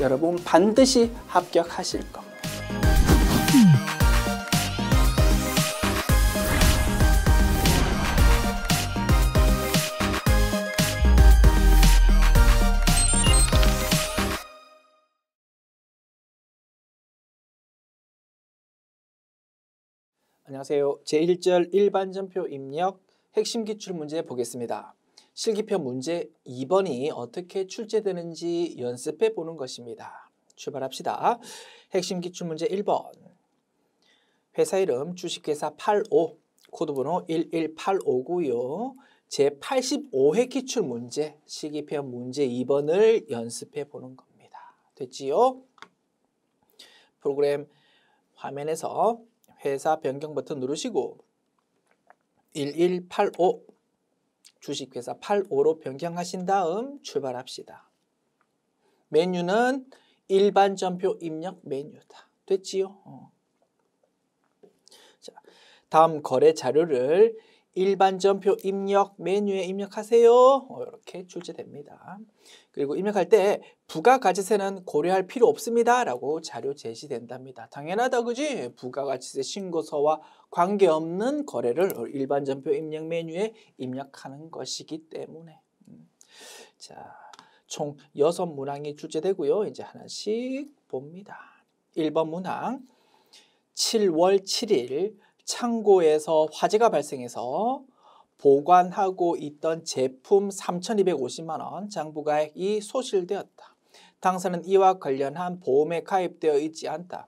여러분 반드시 합격하실 거. 안녕하세요. 제1절 일반전표 입력 핵심 기출 문제 보겠습니다. 실기편 문제 2번이 어떻게 출제되는지 연습해 보는 것입니다. 출발합시다. 핵심 기출문제 1번 회사 이름 주식회사 85 코드번호 11859고요. 제85회 기출문제 실기편 문제 2번을 연습해 보는 겁니다. 됐지요? 프로그램 화면에서 회사 변경 버튼 누르시고 1185 주식회사 85로 변경하신 다음 출발합시다. 메뉴는 일반 전표 입력 메뉴다. 됐지요? 어. 자, 다음 거래 자료를 일반 전표 입력 메뉴에 입력하세요. 어, 이렇게 출제됩니다. 그리고 입력할 때 부가가치세는 고려할 필요 없습니다. 라고 자료 제시된답니다. 당연하다 그지? 부가가치세 신고서와 관계없는 거래를 일반 전표 입력 메뉴에 입력하는 것이기 때문에 음. 자, 총 6문항이 출제되고요. 이제 하나씩 봅니다. 1번 문항 7월 7일 창고에서 화재가 발생해서 보관하고 있던 제품 3,250만 원 장부가액이 소실되었다. 당사는 이와 관련한 보험에 가입되어 있지 않다.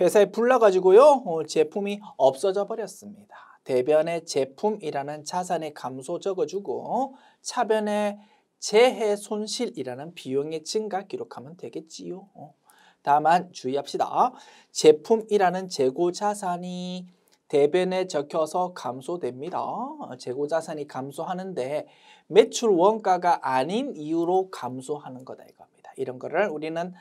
회사에 불러가지고요 어, 제품이 없어져 버렸습니다. 대변에 제품이라는 자산의 감소 적어주고 차변에 재해 손실이라는 비용의 증가 기록하면 되겠지요. 어, 다만 주의합시다. 제품이라는 재고 자산이 대변에 적혀서 감소됩니다. 재고자산이 감소하는데 매출 원가가 아닌 이유로 감소하는 거다 이겁니다. 이런 거를 우리는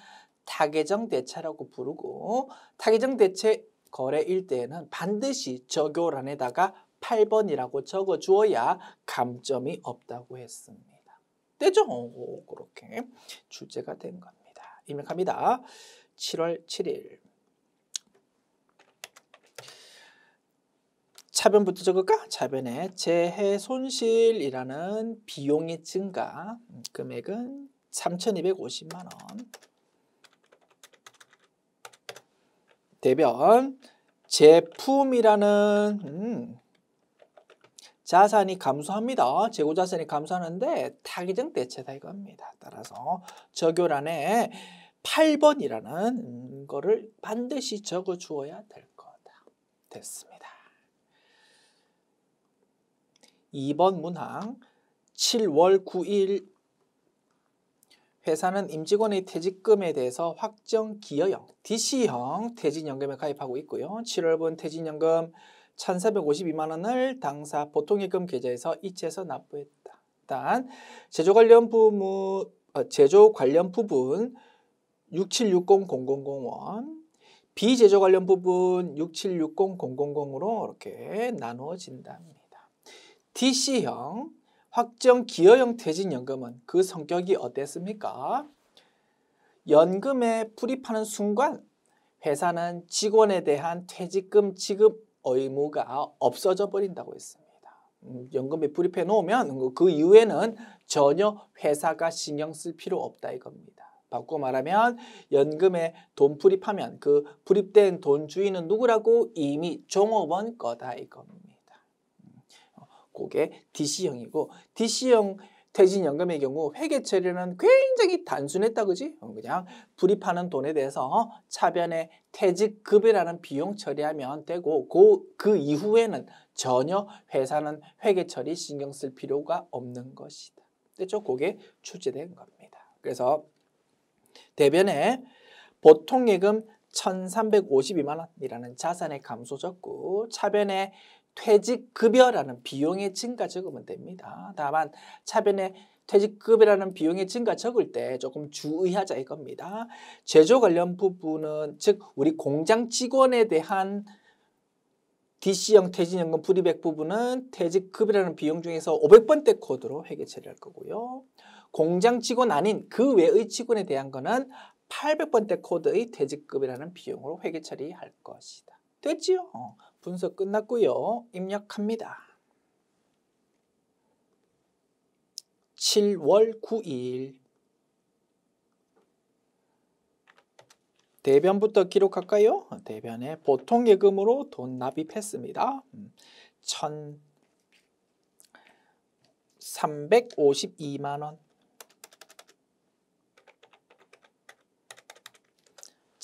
타계정 대체라고 부르고 타계정 대체 거래일 때에는 반드시 적요란에다가 8번이라고 적어 주어야 감점이 없다고 했습니다. 되죠? 그렇게 주제가 된 겁니다. 입력합니다. 7월 7일 차변부터 적을까? 차변에 재해 손실이라는 비용이 증가 음, 금액은 3,250만 원 대변 제품이라는 음, 자산이 감소합니다. 재고자산이 감소하는데 타기증 대체다 이겁니다. 따라서 적요란에 8번이라는 음, 거를 반드시 적어주어야 될 거다. 됐습니다. 2번 문항 7월 9일 회사는 임직원의 퇴직금에 대해서 확정 기여형 DC형 퇴직연금에 가입하고 있고요. 7월분 퇴직연금 1,452만 원을 당사 보통예금 계좌에서 이체해서 납부했다. 단 제조 관련 부무 어, 제조 관련 부분 6760000원 비제조 관련 부분 6760000으로 이렇게 나눠진답니다. DC형 확정 기여형 퇴직연금은 그 성격이 어땠습니까? 연금에 불입하는 순간 회사는 직원에 대한 퇴직금 지급 의무가 없어져 버린다고 했습니다. 음, 연금에 불입해 놓으면 그, 그 이후에는 전혀 회사가 신경 쓸 필요 없다 이겁니다. 바꿔 말하면 연금에 돈 불입하면 그 불입된 돈 주인은 누구라고 이미 종업원 거다 이겁니다. 그게 DC형이고 DC형 퇴직연금의 경우 회계 처리는 굉장히 단순했다 그지? 어, 그냥 불입하는 돈에 대해서 어, 차변에 퇴직급여라는 비용 처리하면 되고 그, 그 이후에는 전혀 회사는 회계 처리 신경 쓸 필요가 없는 것이다. 됐죠? 그게 출제된 겁니다. 그래서 대변에 보통 예금 1352만 원이라는 자산의 감소적고 차변에 퇴직급여라는 비용의 증가 적으면 됩니다. 다만 차변에 퇴직급여라는 비용의 증가 적을 때 조금 주의하자 이겁니다. 제조 관련 부분은 즉 우리 공장 직원에 대한 DC형 퇴직연금 프리백 부분은 퇴직급이라는 비용 중에서 500번대 코드로 회계 처리할 거고요. 공장 직원 아닌 그 외의 직원에 대한 거는 800번대 코드의 퇴직급이라는 비용으로 회계 처리할 것이다. 됐지요? 분석 끝났고요. 입력합니다. 7월 9일 대변부터 기록할까요? 대변에 보통 예금으로 돈 납입했습니다. 1,352만 음, 원.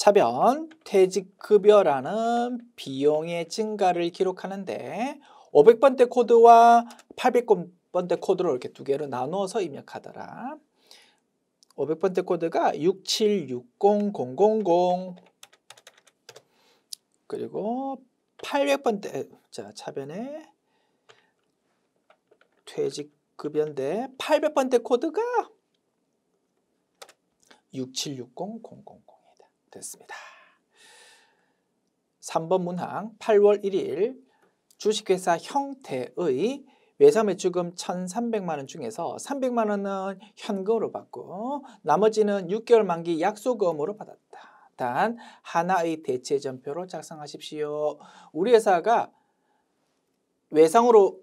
차변 퇴직급여라는 비용의 증가를 기록하는데 500번대 코드와 800번대 코드를 이렇게 두 개로 나누어서 입력하더라. 500번대 코드가 6760000 그리고 800번대 자 차변에 퇴직급여인데 800번대 코드가 6760000 됐습니다. 3번 문항 8월 1일 주식회사 형태의 외상 매출금 1,300만 원 중에서 300만 원은 현금으로 받고 나머지는 6개월 만기 약속금으로 받았다. 단 하나의 대체 전표로 작성하십시오. 우리 회사가 외상으로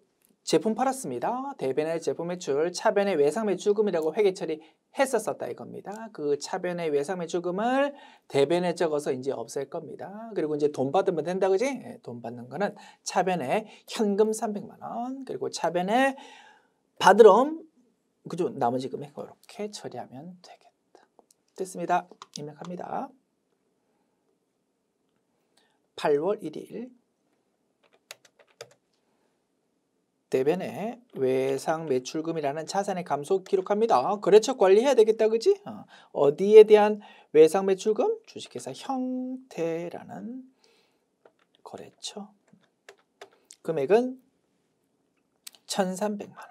제품 팔았습니다. 대변의 제품 매출, 차변의 외상 매출금이라고 회계 처리했었었다 이겁니다. 그 차변의 외상 매출금을 대변에 적어서 이제 없앨 겁니다. 그리고 이제 돈 받으면 된다 그지? 네, 돈 받는 거는 차변의 현금 300만 원, 그리고 차변에 받으럼 그죠? 나머지 금액 이렇게 처리하면 되겠다. 됐습니다. 입력합니다. 8월 1일 대변에 외상 매출금이라는 자산의 감소 기록합니다. 아, 거래처 관리해야 되겠다, 그지? 어, 디에 대한 외상 매출금? 주식회사 형태라는 거래처. 금액은 1,300만 원.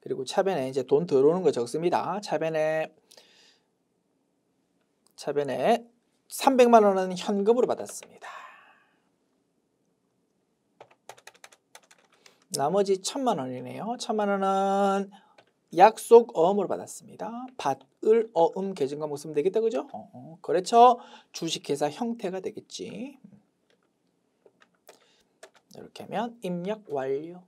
그리고 차변에 이제 돈 들어오는 거 적습니다. 차변에 차변에 300만 원은 현금으로 받았습니다. 나머지 천만 원이네요. 천만 원은 약속 어음으로 받았습니다. 받을 어음 계진 과목 쓰면 되겠다 그죠? 어, 거래처 어. 그렇죠. 주식회사 형태가 되겠지. 음. 이렇게 하면 입력 완료.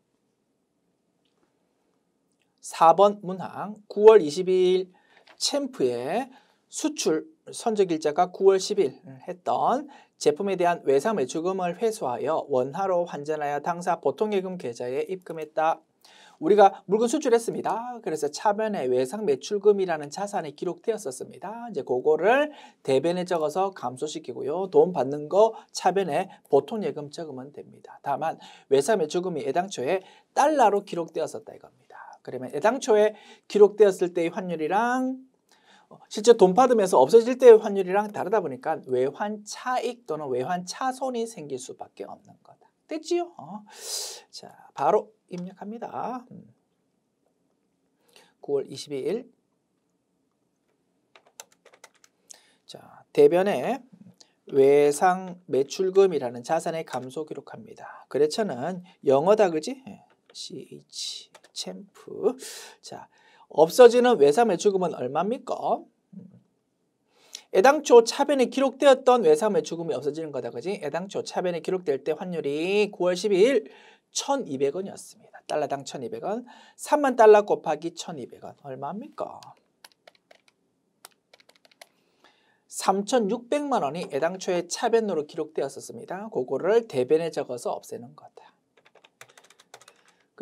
4번 문항 9월 22일 챔프의 수출 선적일자가 9월 10일 음, 했던 제품에 대한 외상 매출금을 회수하여 원화로 환전하여 당사 보통예금 계좌에 입금했다. 우리가 물건 수출했습니다. 그래서 차변에 외상 매출금이라는 자산이 기록되었었습니다. 이제 그거를 대변에 적어서 감소시키고요. 돈 받는 거 차변에 보통 예금 적으면 됩니다. 다만 외상 매출금이 애당초에 달러로 기록되었었다 이겁니다. 그러면 애당초에 기록되었을 때의 환율이랑 실제 돈 받으면서 없어질 때의 환율이랑 다르다 보니까 외환 차익 또는 외환 차손이 생길 수밖에 없는 거다. 됐지요? 어. 자, 바로 입력합니다. 9월 음. 22일 자, 대변에 외상 매출금이라는 자산의 감소 기록합니다. 그래처는 영어다 그지? 예. CH 챔프. 자, 없어지는 외사 매출금은 얼마입니까? 애당초 차변에 기록되었던 외사 매출금이 없어지는 거다 그지? 애당초 차변에 기록될 때 환율이 9월 12일 1200원이었습니다. 달러당 1200원 3만 달러 곱하기 1200원 얼마입니까? 3600만 원이 애당초에 차변으로 기록되었었습니다. 그거를 대변에 적어서 없애는 거다.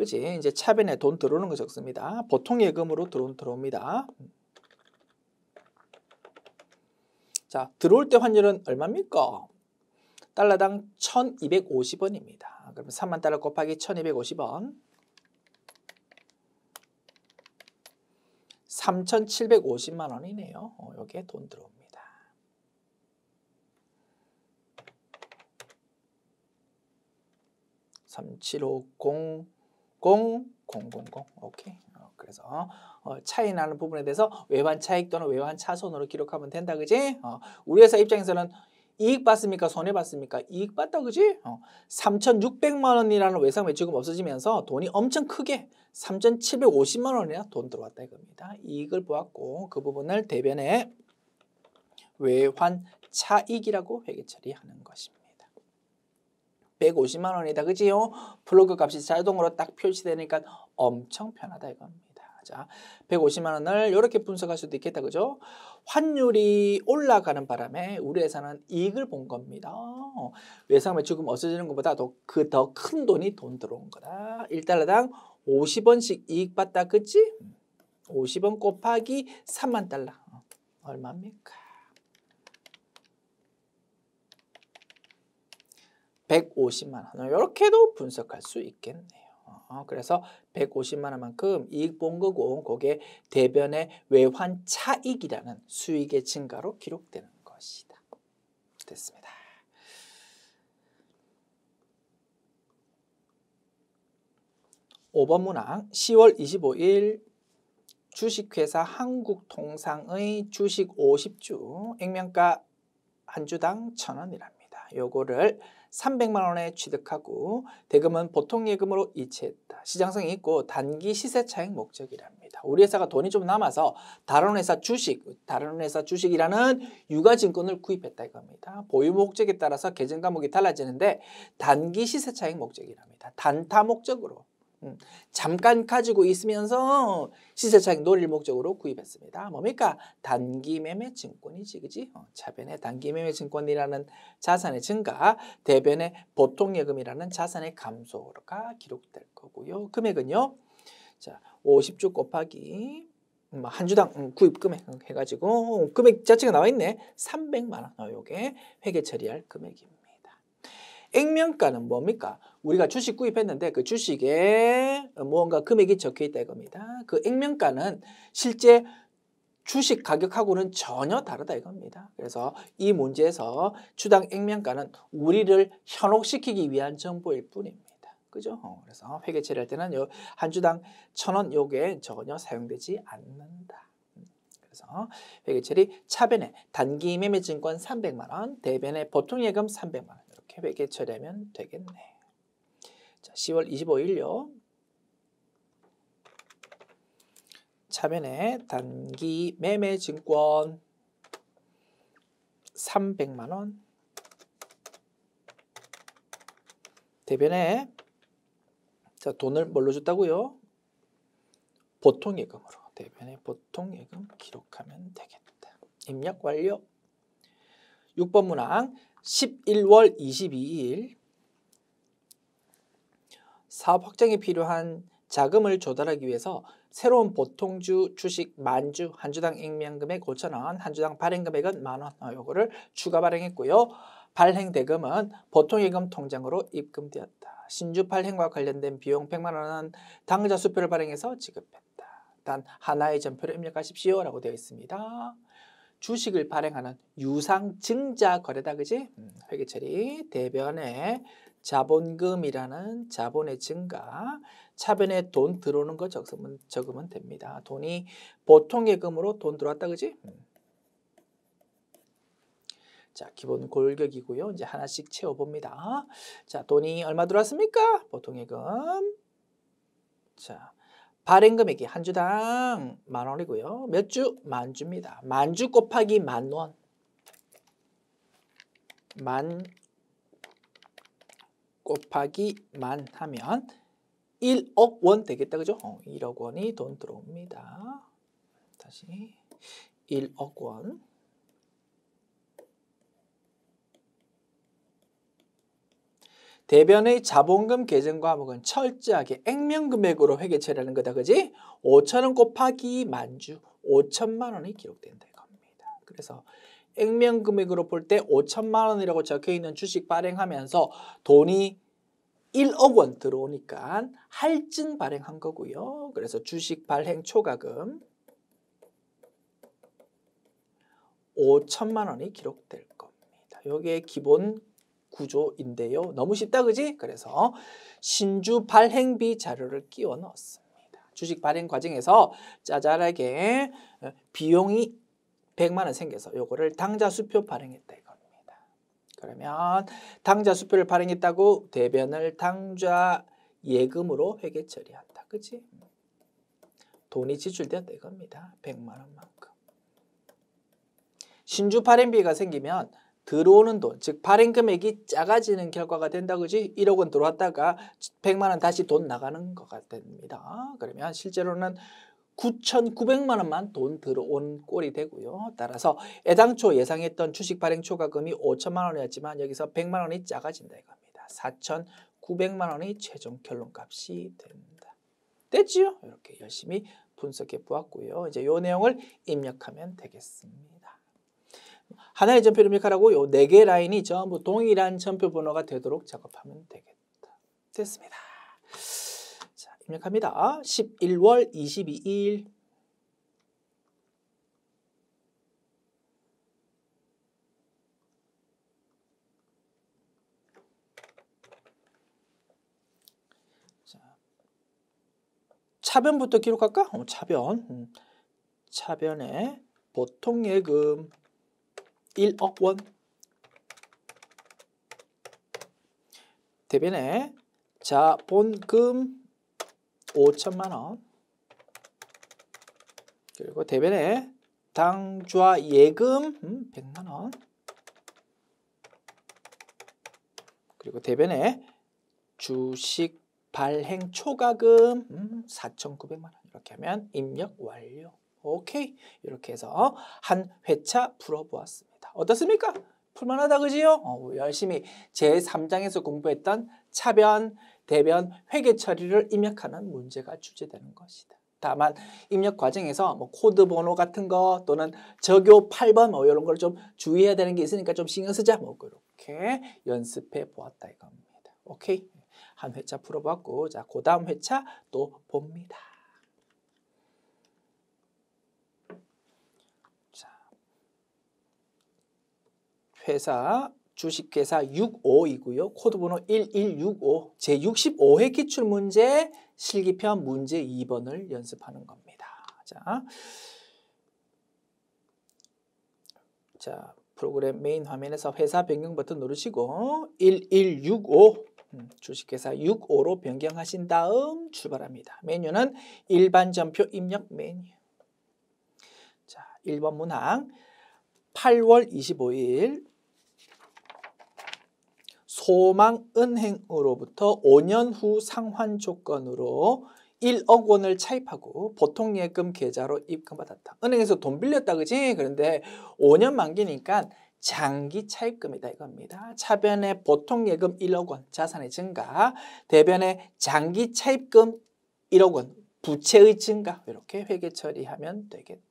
그지? 이제 차변에 돈 들어오는 거 적습니다. 보통 예금으로 들어온 들어옵니다. 자, 들어올 때 환율은 얼마입니까? 달러당 1250원입니다. 그럼 3만 달러 곱하기 1250원 3750만 원이네요. 어, 여기에 돈 들어옵니다. 삼칠오공 0 0 0 0 오케이. 어, 그래서 어, 차이 나는 부분에 대해서 외환 차익 또는 외환 차손으로 기록하면 된다 그지? 어, 우리 회사 입장에서는 이익 봤습니까? 손해 봤습니까? 이익 봤다 그지? 어, 3,600만 원이라는 외상 매출금 없어지면서 돈이 엄청 크게 3,750만 원이나 돈 들어왔다 이겁니다. 이익을 보았고 그 부분을 대변에 외환 차익이라고 회계 처리하는 것입니다. 150만 원이다. 그지요? 블로그 값이 자동으로 딱 표시되니까 엄청 편하다 이겁니다. 자, 150만 원을 이렇게 분석할 수도 있겠다. 그죠? 환율이 올라가는 바람에 우리 회사는 이익을 본 겁니다. 외상 매출금 없어지는 것보다 도그 더 큰 돈이 돈 들어온 거다. 1달러당 50원씩 이익 봤다. 그치? 50원 곱하기 3만 달러. 어, 얼마입니까? 150만 원 이렇게도 분석할 수 있겠네요. 어, 그래서 150만 원만큼 이익 본 거고 거기 대변의 외환 차익이라는 수익의 증가로 기록되는 것이다. 됐습니다. 오번 문항 10월 25일 주식회사 한국통상의 주식 50주 액면가 한 주당 천원이랍니다 요거를 300만 원에 취득하고 대금은 보통 예금으로 이체했다. 시장성이 있고 단기 시세 차익 목적이랍니다. 우리 회사가 돈이 좀 남아서 다른 회사 주식, 다른 회사 주식이라는 유가증권을 구입했다 이겁니다. 보유 목적에 따라서 계정 과목이 달라지는데 단기 시세 차익 목적이랍니다. 단타 목적으로 음, 잠깐 가지고 있으면서 시세차익 노릴 목적으로 구입했습니다. 뭡니까? 단기매매 증권이지, 그지? 어, 차변의 단기매매 증권이라는 자산의 증가, 대변의 보통예금이라는 자산의 감소가 기록될 거고요. 금액은요, 자, 50주 곱하기 음, 한 주당 음, 구입 금액 해가지고 금액 자체가 나와 있네. 300만 원. 어, 요게 회계 처리할 금액입니다. 액면가는 뭡니까? 우리가 주식 구입했는데 그 주식에 무언가 금액이 적혀 있다 이겁니다. 그 액면가는 실제 주식 가격하고는 전혀 다르다 이겁니다. 그래서 이 문제에서 주당 액면가는 우리를 현혹시키기 위한 정보일 뿐입니다. 그죠? 어, 그래서 회계 처리할 때는 요한 주당 천 원 요게 전혀 사용되지 않는다. 음, 그래서 회계 처리 차변에 단기 매매증권 300만 원, 대변에 보통 예금 300만 원 이렇게 회계 처리하면 되겠네. 자, 10월 25일요. 차변에 단기 매매 증권 300만 원. 대변에 자, 돈을 뭘로 줬다고요? 보통 예금으로. 대변에 보통 예금 기록하면 되겠다. 입력 완료. 6번 문항 11월 22일 사업 확장에 필요한 자금을 조달하기 위해서 새로운 보통주 주식 만주 한 주당 액면금액 5천원 한 주당 발행금액은 만원 어, 요거를 추가 발행했고요. 발행 대금은 보통 예금 통장으로 입금되었다. 신주 발행과 관련된 비용 100만 원은 당좌 수표를 발행해서 지급했다. 단 하나의 전표를 입력하십시오 라고 되어 있습니다. 주식을 발행하는 유상증자 거래다 그지? 음, 회계 처리 대변에 자본금이라는 자본의 증가, 차변에 돈 들어오는 거 적으면, 적으면 됩니다. 돈이 보통 예금으로 돈 들어왔다 그지? 음. 자, 기본 골격이고요. 이제 하나씩 채워봅니다. 자, 돈이 얼마 들어왔습니까? 보통 예금. 자, 발행 금액이 한 주당 만 원이고요. 몇 주? 만 주입니다. 만 주 곱하기 만 원. 만 곱하기만 하면 1억 원 되겠다 그죠? 어, 1억 원이 돈 들어옵니다. 다시 1억 원 대변의 자본금 계정 과목은 철저하게 액면금액으로 회계 처리하는 거다 그지? 5천원 곱하기 만주 5천만 원이 기록된다 이겁니다. 그래서 액면 금액으로 볼 때 5천만 원이라고 적혀 있는 주식 발행하면서 돈이 1억 원 들어오니까 할증 발행한 거고요. 그래서 주식 발행 초과금 5천만 원이 기록될 겁니다. 이게 기본 구조인데요. 너무 쉽다 그지? 그래서 신주 발행비 자료를 끼워 넣었습니다. 주식 발행 과정에서 짜잘하게 어, 비용이 100만 원 생겨서 요거를 당좌 수표 발행했다 이겁니다. 그러면 당좌 수표를 발행했다고 대변을 당좌 예금으로 회계 처리한다. 그치? 돈이 지출되었다 이겁니다. 100만 원만큼. 신주 발행비가 생기면 들어오는 돈, 즉 발행 금액이 작아지는 결과가 된다 그지? 1억 원 들어왔다가 100만 원 다시 돈 나가는 거가 됩니다. 그러면 실제로는 9,900만 원만 돈 들어온 꼴이 되고요. 따라서 애당초 예상했던 주식 발행 초과금이 5천만 원이었지만 여기서 100만 원이 작아진다 이겁니다. 4,900만 원이 최종 결론값이 됩니다. 됐지요? 이렇게 열심히 분석해 보았고요. 이제 요 내용을 입력하면 되겠습니다. 하나의 전표를 입력하라고 요 네 개 라인이 전부 동일한 전표 번호가 되도록 작업하면 되겠다. 됐습니다. 입력합니다. 11월 22일 차변부터 기록할까? 어, 차변. 음, 차변에 보통 예금 1억 원. 대변에 자본금 5천만 원 그리고 대변에 당좌 예금 100만 음, 원 그리고 대변에 주식 발행 초과금 4,900만 음, 원 이렇게 하면 입력 완료 오케이 이렇게 해서 한 회차 풀어보았습니다 어떻습니까? 풀만하다 그지요? 어, 열심히 제3장에서 공부했던 차변 대변 회계 처리를 입력하는 문제가 출제되는 것이다. 다만 입력 과정에서 뭐 코드 번호 같은 거 또는 적요 8번 뭐 이런 걸 좀 주의해야 되는 게 있으니까 좀 신경 쓰자 뭐 그렇게 연습해 보았다 이겁니다. 오케이 한 회차 풀어봤고 자그 다음 회차 또 봅니다. 회사 주식회사 65이고요. 코드번호 1165 제65회 기출문제 실기편 문제 2번을 연습하는 겁니다. 자, 자 프로그램 메인 화면에서 회사 변경 버튼 누르시고 1165 음, 주식회사 65로 변경하신 다음 출발합니다. 메뉴는 일반 전표 입력 메뉴 자, 1번 문항 8월 25일 소망 은행으로부터 5년 후 상환 조건으로 1억 원을 차입하고 보통 예금 계좌로 입금받았다. 은행에서 돈 빌렸다 그지? 그런데 5년 만기니까 장기 차입금이다 이겁니다. 차변에 보통 예금 1억 원 자산의 증가, 대변에 장기 차입금 1억 원 부채의 증가 이렇게 회계 처리하면 되겠다.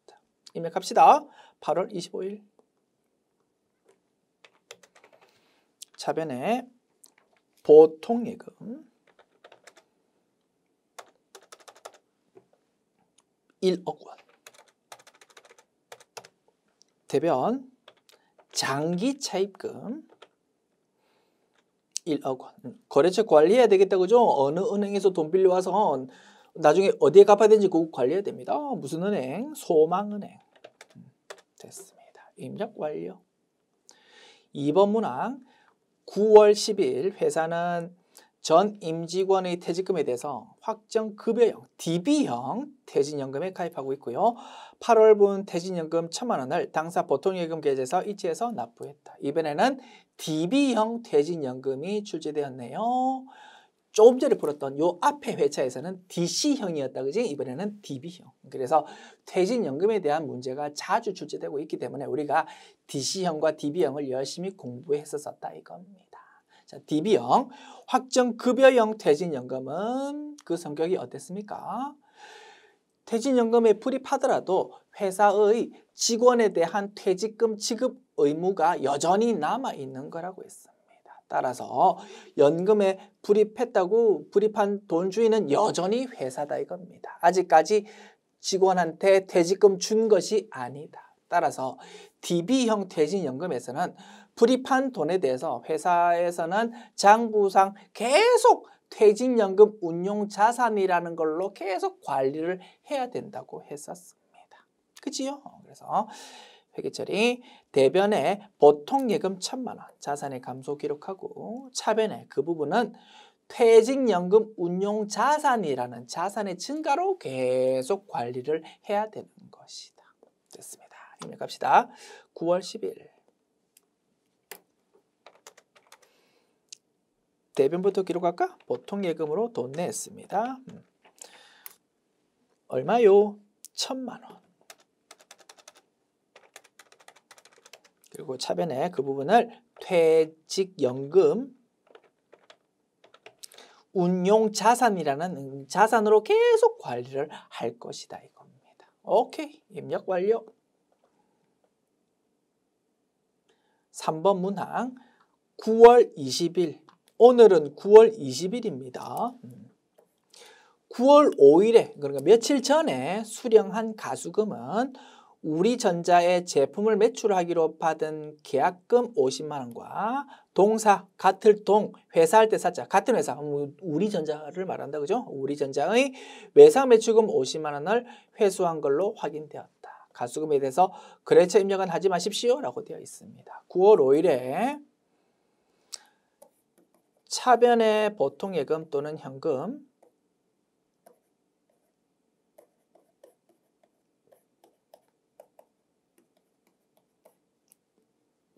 입력합시다. 8월 25일 차변에 보통 예금 1억 원 대변 장기 차입금 1억 원 음, 거래처 관리해야 되겠다 그죠? 어느 은행에서 돈 빌려와서 나중에 어디에 갚아야 되는지 그거 관리해야 됩니다 무슨 은행? 소망은행 음, 됐습니다 임작 완료 2번 문항 9월 1 0일 회사는 전 임직원의 퇴직금에 대해서 확정급여형 DB형 퇴직연금에 가입하고 있고요. 8월분 퇴직연금 1천만 원을 당사 보통예금 계좌에서 이체해서 납부했다. 이번에는 DB형 퇴직연금이 출제되었네요. 조금 전에 풀었던 요 앞에 회차에서는 DC형이었다 그지? 이번에는 DB형. 그래서 퇴직연금에 대한 문제가 자주 출제되고 있기 때문에 우리가 DC형과 DB형을 열심히 공부했었었다 이겁니다. 자, DB형 확정급여형 퇴직연금은 그 성격이 어땠습니까? 퇴직연금에 불입하더라도 회사의 직원에 대한 퇴직금 지급 의무가 여전히 남아있는 거라고 했습니다. 따라서 연금에 불입했다고 불입한 돈 주인은 여전히 회사다 이겁니다. 아직까지 직원한테 퇴직금 준 것이 아니다. 따라서 DB형 퇴직연금에서는 불입한 돈에 대해서 회사에서는 장부상 계속 퇴직연금 운용자산이라는 걸로 계속 관리를 해야 된다고 했었습니다. 그지요? 그래서 회계처리 대변에 보통 예금 천만 원 자산의 감소 기록하고 차변에 그 부분은 퇴직연금 운용자산이라는 자산의 증가로 계속 관리를 해야 되는 것이다. 입력합시다. 9월 10일 대변부터 기록할까? 보통 예금으로 돈 냈습니다. 음. 얼마요? 천만 원. 그리고 차변에 그 부분을 퇴직연금 운용자산이라는 음, 자산으로 계속 관리를 할 것이다 이겁니다. 오케이 입력 완료. 3번 문항 9월 20일 오늘은 9월 20일입니다. 9월 음. 5일에 그러니까 며칠 전에 수령한 가수금은 우리전자의 제품을 매출하기로 받은 계약금 50만 원과 동사 같을 동 회사 할때 사자 같은 회사 음, 우리전자를 말한다 그죠? 우리전자의 외상 매출금 50만 원을 회수한 걸로 확인되었다. 가수금에 대해서 거래처 입력은 하지 마십시오 라고 되어 있습니다. 9월 5일에 차변의 보통 예금 또는 현금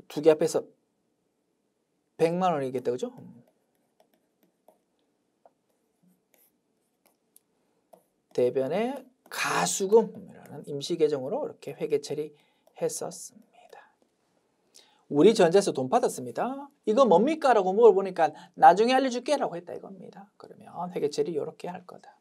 두 개 앞에서 100만 원이겠다 그죠? 대변의 가수금이라는 임시 계정으로 이렇게 회계 처리했었습니다. 우리 전자에서돈 받았습니다. 이거 뭡니까? 라고 물어보니까 나중에 알려줄게 라고 했다 이겁니다. 그러면 회계 처리 이렇게 할 거다.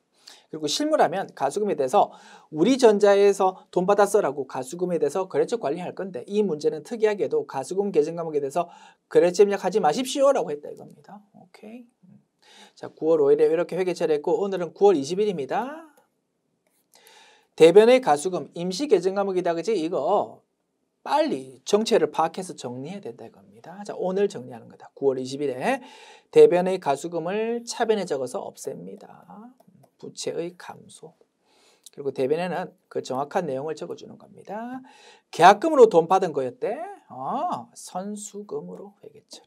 그리고 실무라면 가수금에 대해서 우리 전자에서 돈 받았어라고 가수금에 대해서 거래처 관리할 건데 이 문제는 특이하게도 가수금 계정 과목에 대해서 거래처 입력하지 마십시오라고 했다 이겁니다. 오케이. 음. 자, 9월 5일에 이렇게 회계 처리했고 오늘은 9월 20일입니다. 대변의 가수금 임시 개정 과목이다 그지 이거 빨리 정체를 파악해서 정리해야 된다 이겁니다. 자 오늘 정리하는 거다. 9월 20일에 대변의 가수금을 차변에 적어서 없앱니다. 부채의 감소. 그리고 대변에는 그 정확한 내용을 적어주는 겁니다. 계약금으로 돈 받은 거였대. 어, 선수금으로 회계 처리.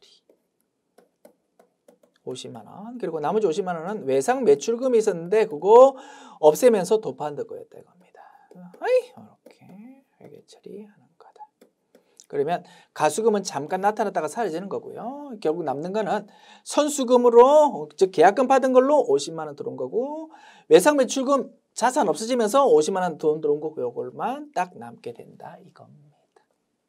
50만 원. 그리고 나머지 50만 원은 외상 매출금이 있었는데 그거 없애면서 도파한 거였대 아, 하다. 어이 이렇게 회계처리 하는 거다. 그러면 가수금은 잠깐 나타났다가 사라지는 거고요. 결국 남는 거는 선수금으로 즉 계약금 받은 걸로 50만 원 들어온 거고 외상 매출금 자산 없어지면서 50만 원 돈 들어온 거고 요걸만 딱 남게 된다 이겁니다.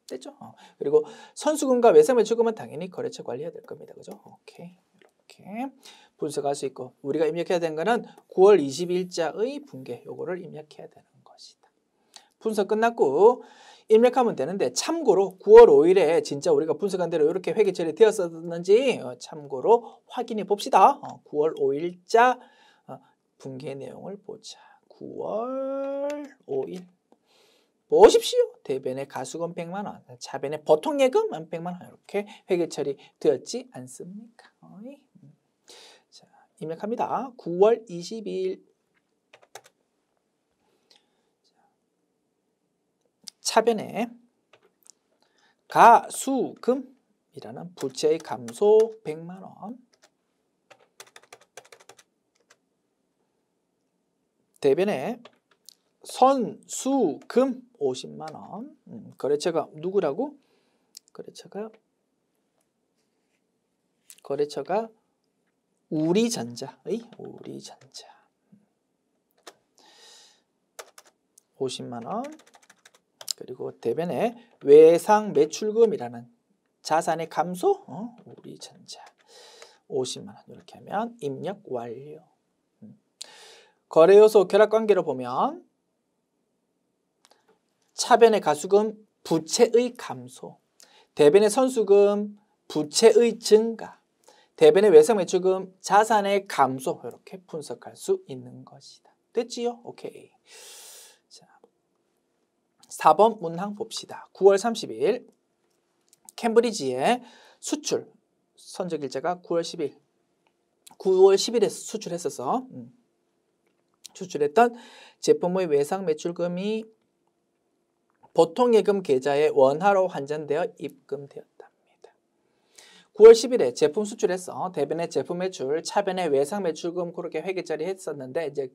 됐죠? 어. 그리고 선수금과 외상 매출금은 당연히 거래처 관리해야 될 겁니다. 그죠? 오케이. 이렇게 분석할 수 있고 우리가 입력해야 되는 거는 9월 20일자의 분계 요거를 입력해야 되는 분석 끝났고 입력하면 되는데 참고로 9월 5일에 진짜 우리가 분석한 대로 이렇게 회계 처리되었었는지 어, 참고로 확인해 봅시다. 9월 어, 5일자 어, 분계 내용을 보자. 9월 5일 보십시오. 대변에 가수금 100만 원, 자변에 보통 예금 100만 원 이렇게 회계 처리되었지 않습니까? 음. 자, 입력합니다. 9월 22일 차변에 가수금이라는 부채의 감소 100만원 대변에 선수금 50만원 음, 거래처가 누구라고? 거래처가 거래처가 우리전자의 우리전자 50만원 음. 그리고 대변에 외상 매출금이라는 자산의 감소 어? 우리 전자 50만 원 이렇게 하면 입력 완료. 음. 거래요소 결합관계로 보면 차변의 가수금 부채의 감소, 대변의 선수금 부채의 증가, 대변의 외상 매출금 자산의 감소 이렇게 분석할 수 있는 것이다. 됐지요? 오케이. 4번 문항 봅시다. 9월 30일 캠브리지의 수출 선적일자가 9월 10일 9월 10일에 수출했어서 음, 수출했던 제품의 외상 매출금이 보통 예금 계좌에 원화로 환전되어 입금되었답니다. 9월 10일에 제품 수출해서 대변의 제품 매출, 차변의 외상 매출금 그렇게 회계처리 했었는데 이제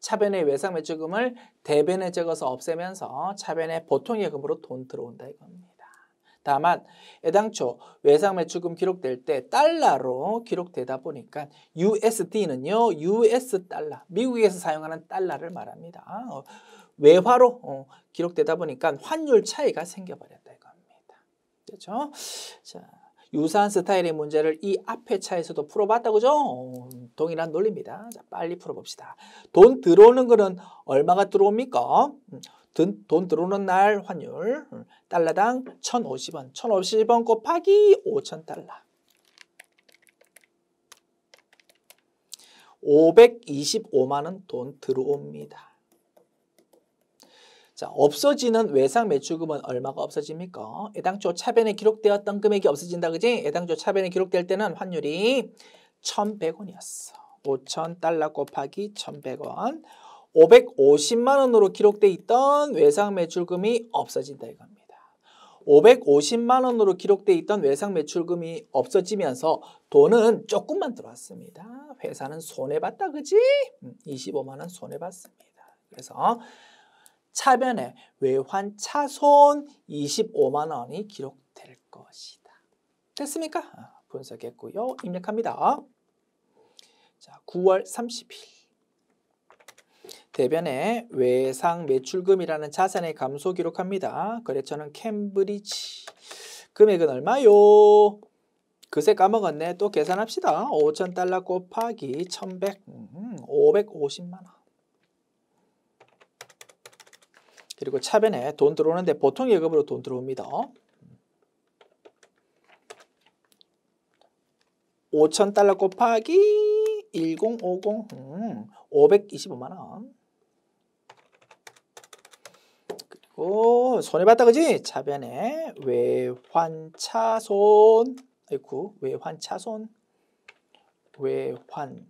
차변의 외상 매출금을 대변에 적어서 없애면서 차변의 보통 예금으로 돈 들어온다 이겁니다. 다만 애당초 외상 매출금 기록될 때 달러로 기록되다 보니까 USD는요. US 달러, 미국에서 사용하는 달러를 말합니다. 어, 외화로 어, 기록되다 보니까 환율 차이가 생겨버렸다 이겁니다. 그렇죠? 자. 유사한 스타일의 문제를 이 앞에 차에서도 풀어봤다 고죠 동일한 논리입니다. 자, 빨리 풀어봅시다. 돈 들어오는 거는 얼마가 들어옵니까? 돈, 음, 돈 들어오는 날 환율 음, 달러당 1,050원 1,050원 곱하기 5,000달러 525만원 돈 들어옵니다. 자, 없어지는 외상 매출금은 얼마가 없어집니까? 해당초 차변에 기록되었던 금액이 없어진다, 그지? 해당초 차변에 기록될 때는 환율이 1,100원이었어. 5,000달러 곱하기 1,100원. 550만 원으로 기록돼 있던 외상 매출금이 없어진다 이겁니다. 550만 원으로 기록돼 있던 외상 매출금이 없어지면서 돈은 조금만 들어왔습니다. 회사는 손해봤다 그지? 25만 음, 원 손해봤습니다. 그래서 차변에 외환 차손 25만 원이 기록될 것이다. 됐습니까? 아, 분석했고요. 입력합니다. 자, 9월 30일. 대변에 외상 매출금이라는 자산의 감소 기록합니다. 거래처는 캠브리지. 금액은 얼마요? 그새 까먹었네. 또 계산합시다. 5,000달러 곱하기 1,100. 음, 550만원. 그리고 차변에 돈 들어오는데 보통 예금으로 돈 들어옵니다. 5 0달러 곱하기 1050 음, 525만원 그리고 손해봤다 그지? 차변에 외환차손 아이쿠 외환차손 외환차손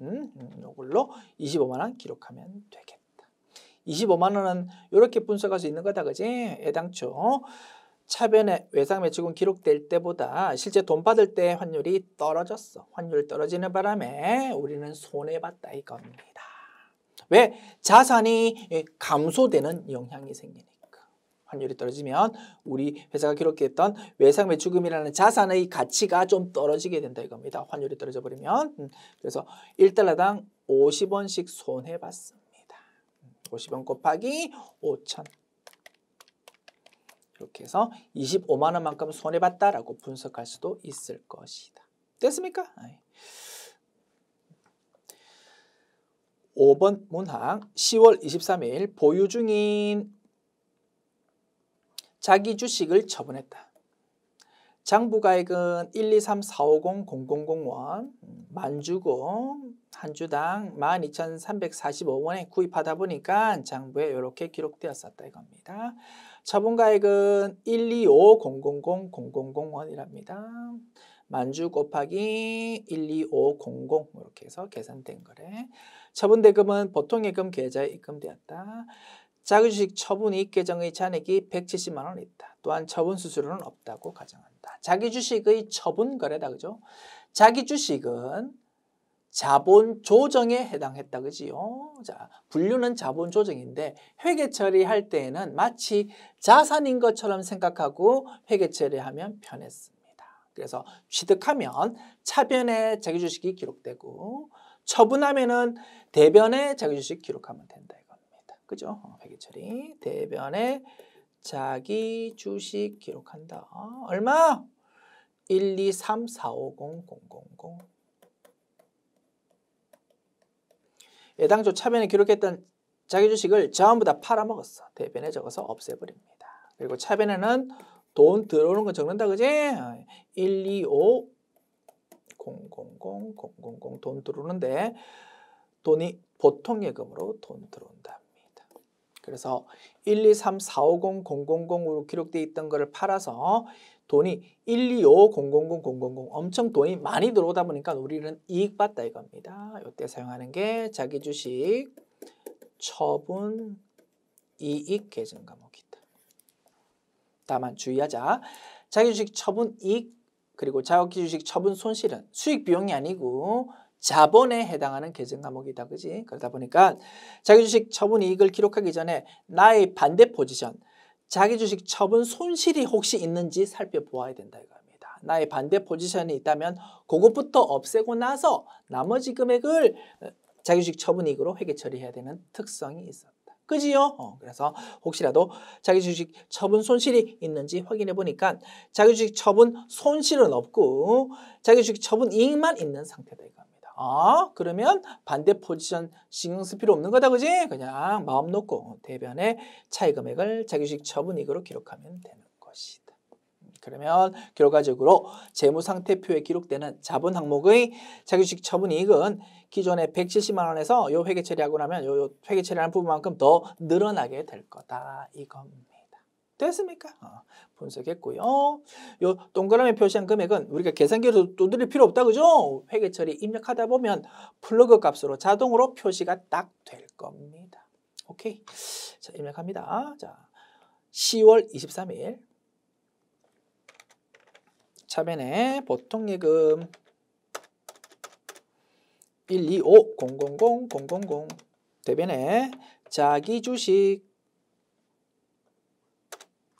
음, 이걸로 음, 25만원 기록하면 되겠다. 25만 원은 이렇게 분석할 수 있는 거다 그지? 애당초 차변에 외상 매출금 기록될 때보다 실제 돈 받을 때 환율이 떨어졌어. 환율 떨어지는 바람에 우리는 손해봤다 이겁니다. 왜? 자산이 예, 감소되는 영향이 생기니까. 환율이 떨어지면 우리 회사가 기록했던 외상 매출금이라는 자산의 가치가 좀 떨어지게 된다 이겁니다. 환율이 떨어져 버리면. 음, 그래서 1달러당 50원씩 손해봤습니다. 50원 곱하기 5천 이렇게 해서 25만 원만큼 손해봤다라고 분석할 수도 있을 것이다. 됐습니까? 5번 문항 10월 23일 보유 중인 자기 주식을 처분했다. 장부가액은 1, 2, 3, 4, 50, 0 0 0 원, 만주고 한 주당 12,345원에 구입하다 보니까 장부에 이렇게 기록되었었다 이겁니다. 처분가액은 1, 2, 5, 000, 0001이랍니다. 만주 곱하기 1, 2, 5, 00 이렇게 해서 계산된 거래. 처분대금은 보통예금 계좌에 입금되었다. 자구주식 처분이익 계정의 잔액이 170만원 있다. 또한 처분 수수료는 없다고 가정한다. 자기 주식의 처분 거래다 그죠? 자기 주식은 자본 조정에 해당했다 그지요? 자, 분류는 자본 조정인데 회계 처리할 때에는 마치 자산인 것처럼 생각하고 회계 처리하면 편했습니다. 그래서 취득하면 차변에 자기 주식이 기록되고 처분하면은 대변에 자기 주식 기록하면 된다 이겁니다. 그죠? 회계 처리 대변에 자기 주식 기록한다. 얼마? 1, 2, 3, 4, 5, 0, 0, 0, 0. 예당조 차변에 기록했던 자기 주식을 전부 다 팔아먹었어. 대변에 적어서 없애버립니다. 그리고 차변에는 돈 들어오는 거 적는다, 그지? 1, 2, 5, 0, 0, 0, 0, 0, 0돈 들어오는데 돈이 보통 예금으로 돈 들어온다. 그래서 1, 2, 3, 4, 5, 0, 0, 0, 0으로 기록되어 있던 것을 팔아서 돈이 1, 2, 5, 0, 0, 0, 0, 0, 0 엄청 돈이 많이 들어오다 보니까 우리는 이익 봤다 이겁니다. 이때 사용하는 게 자기 주식 처분 이익 계정 과목이다. 다만 주의하자. 자기 주식 처분 이익 그리고 자기 주식 처분 손실은 수익 비용이 아니고 자본에 해당하는 계정 과목이다. 그지? 그러다 보니까 자기 주식 처분 이익을 기록하기 전에 나의 반대 포지션, 자기 주식 처분 손실이 혹시 있는지 살펴보아야 된다 이겁니다. 나의 반대 포지션이 있다면 그것부터 없애고 나서 나머지 금액을 어, 자기 주식 처분 이익으로 회계 처리해야 되는 특성이 있었다. 그지요? 어, 그래서 혹시라도 자기 주식 처분 손실이 있는지 확인해 보니까 자기 주식 처분 손실은 없고 자기 주식 처분 이익만 있는 상태다 이겁니다. 어, 그러면 반대 포지션 신경 쓸 필요 없는 거다, 그지? 그냥 마음 놓고 대변에 차이 금액을 자기주식 처분이익으로 기록하면 되는 것이다. 그러면 결과적으로 재무상태표에 기록되는 자본 항목의 자기주식 처분이익은 기존에 170만 원에서 요 회계 처리하고 나면 요 회계 처리하는 부분만큼 더 늘어나게 될 거다, 이겁니다. 됐습니까? 어, 분석했고요. 요 동그라미 표시한 금액은 우리가 계산기로 두드릴 필요 없다 그죠? 회계 처리 입력하다 보면 플러그 값으로 자동으로 표시가 딱 될 겁니다. 오케이. 자, 입력합니다. 자, 10월 23일 차변에 보통 예금 125 000 000 대변에 자기 주식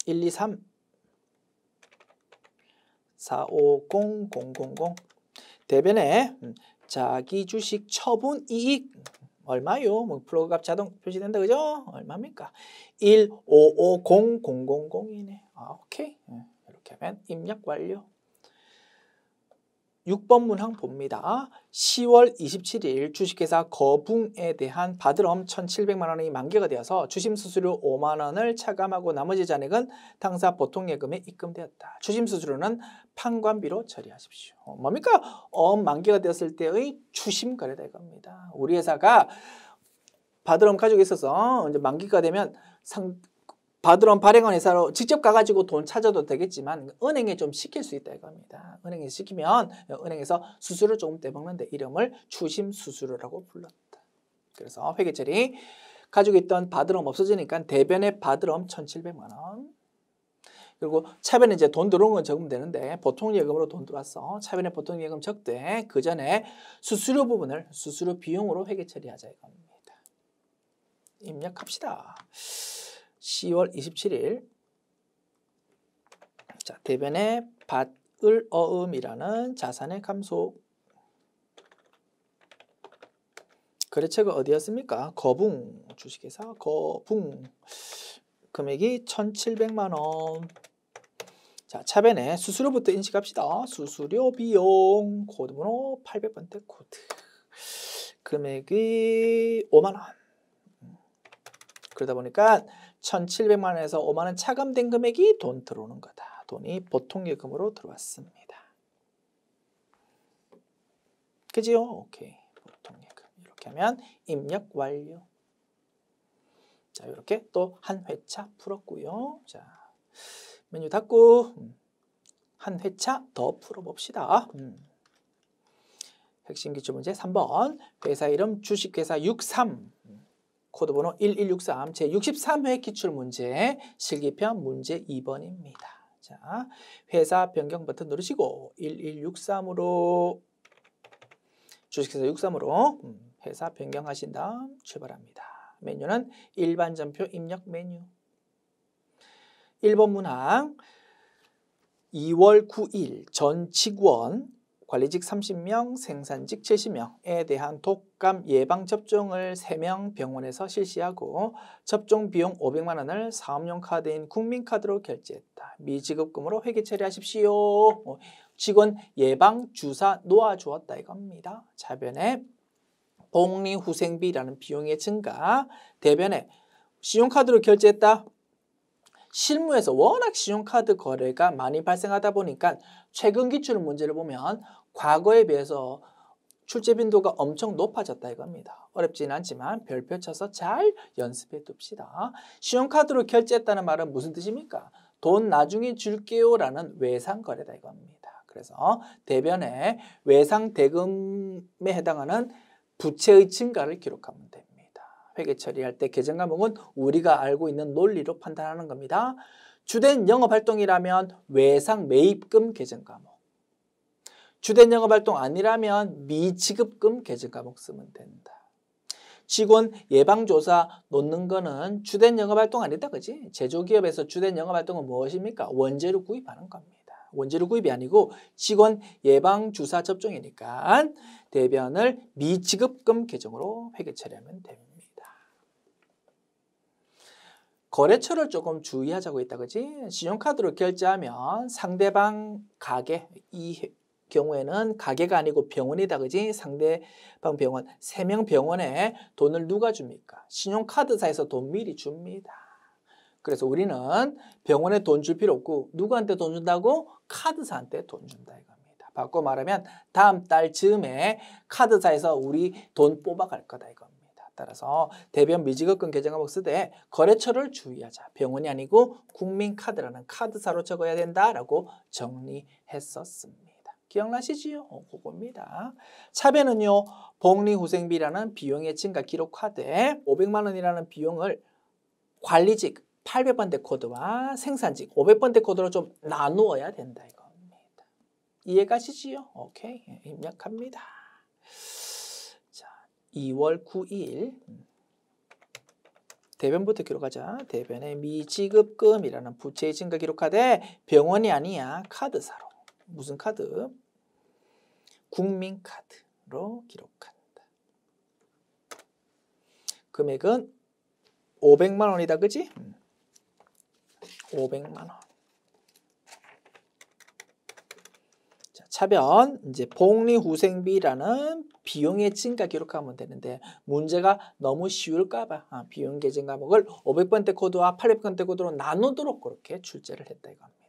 1, 2, 3 4, 5, 0, 0, 0, 0 대변에 음, 자기 주식 처분 이익 얼마요? 뭐 플러그값 자동 표시된다 그죠? 얼마입니까? 1, 5, 5, 0, 0, 0, 0이네. 아, 오케이. 예, 이렇게 하면 입력 완료. 6번 문항 봅니다. 10월 27일 주식회사 거붕에 대한 바드럼 1,700만 원이 만기가 되어서 주심 수수료 5만 원을 차감하고 나머지 잔액은 당사 보통 예금에 입금되었다. 주심 수수료는 판관비로 처리하십시오. 뭡니까? 어, 음 만기가 되었을 때의 주심 거래다 이겁니다. 우리 회사가 바드럼 가지고 있어서 이제 만기가 되면 상 받으러 발행원 회사로 직접 가가지고 돈 찾아도 되겠지만 은행에 좀 시킬 수 있다 이겁니다. 은행에 시키면 은행에서 수수료 조금 떼먹는데 이름을 추심 수수료라고 불렀다. 그래서 회계 처리 가지고 있던 바드럼 없어지니까 대변에 바드럼 1,700만 원. 그리고 차변에 이제 돈 들어온 건 적으면 되는데 보통 예금으로 돈 들어왔어. 차변에 보통 예금 적대 그 전에 수수료 부분을 수수료 비용으로 회계 처리하자 이겁니다. 입력합시다. 10월 27일 자 대변의 밭을 어음이라는 자산의 감소 거래처가 어디였습니까? 거붕 주식회사 거붕 금액이 1700만원 자 차변에 수수료부터 인식합시다. 수수료 비용 코드번호 800번째 코드 금액이 5만원 음. 그러다 보니까 1,700만 원에서 5만 원 차감된 금액이 돈 들어오는 거다. 돈이 보통 예금으로 들어왔습니다. 그지요? 오케이. 보통 예금. 이렇게 하면 입력 완료. 자, 이렇게 또 한 회차 풀었고요. 자, 메뉴 닫고 음, 한 회차 더 풀어봅시다. 음. 핵심 기출 문제 3번 회사 이름 주식회사 63 코드번호 1163 제63회 기출문제 실기편 문제 2번입니다. 자, 회사 변경 버튼 누르시고 1163으로 주식회사 63으로 음, 회사 변경하신 다음 출발합니다. 메뉴는 일반 전표 입력 메뉴 1번 문항 2월 9일 전 직원 관리직 30명, 생산직 70명에 대한 독감 예방 접종을 3명 병원에서 실시하고 접종 비용 500만 원을 사업용 카드인 국민카드로 결제했다. 미지급금으로 회계 처리하십시오. 어, 직원 예방 주사 놓아 주었다 이겁니다. 자변에 복리 후생비라는 비용의 증가, 대변에 신용카드로 결제했다. 실무에서 워낙 신용카드 거래가 많이 발생하다 보니까 최근 기출 문제를 보면 과거에 비해서 출제 빈도가 엄청 높아졌다 이겁니다. 어렵진 않지만 별표 쳐서 잘 연습해 둡시다. 신용카드로 결제했다는 말은 무슨 뜻입니까? 돈 나중에 줄게요 라는 외상 거래다 이겁니다. 그래서 대변에 외상 대금에 해당하는 부채의 증가를 기록하면 됩니다. 회계 처리할 때 계정 과목은 우리가 알고 있는 논리로 판단하는 겁니다. 주된 영업활동이라면 외상 매입금 계정 과목 주된 영업활동 아니라면 미지급금 계정 과목 쓰면 된다. 직원 예방조사 놓는 거는 주된 영업활동 아니다 그지? 제조기업에서 주된 영업활동은 무엇입니까? 원재료 구입하는 겁니다. 원재료 구입이 아니고 직원 예방주사 접종이니까 대변을 미지급금 계정으로 회계 처리하면 됩니다. 거래처를 조금 주의하자고 했다 그지? 신용카드로 결제하면 상대방 가게 이 경우에는 가게가 아니고 병원이다 그지? 상대방 병원 세명 병원에 돈을 누가 줍니까? 신용카드사에서 돈 미리 줍니다. 그래서 우리는 병원에 돈 줄 필요 없고 누구한테 돈 준다고? 카드사한테 돈 준다 이겁니다. 바꿔 말하면 다음 달 즈음에 카드사에서 우리 돈 뽑아갈 거다 이거. 따라서 대변 미지급금 계정을 복수돼 거래처를 주의하자. 병원이 아니고 국민카드라는 카드사로 적어야 된다라고 정리했었습니다. 기억나시지요? 어, 그겁니다. 차변은요. 복리후생비라는 비용의 증가 기록화돼 500만 원이라는 비용을 관리직 800번대 코드와 생산직 500번대 코드로 좀 나누어야 된다 이겁니다. 이해가시지요? 오케이. 입력합니다. 2월 9일 대변부터 기록하자. 대변의 미지급금이라는 부채의 증가 기록하되 병원이 아니야 카드사로 무슨 카드? 국민카드로 기록한다. 금액은 500만 원이다 그지? 500만 음. 원. 차변 이제 복리후생비라는 비용의 증가 기록하면 되는데 문제가 너무 쉬울까봐 아, 비용 계증 과목을 500번대 코드와 800번대 코드로 나누도록 그렇게 출제를 했다 이겁니다.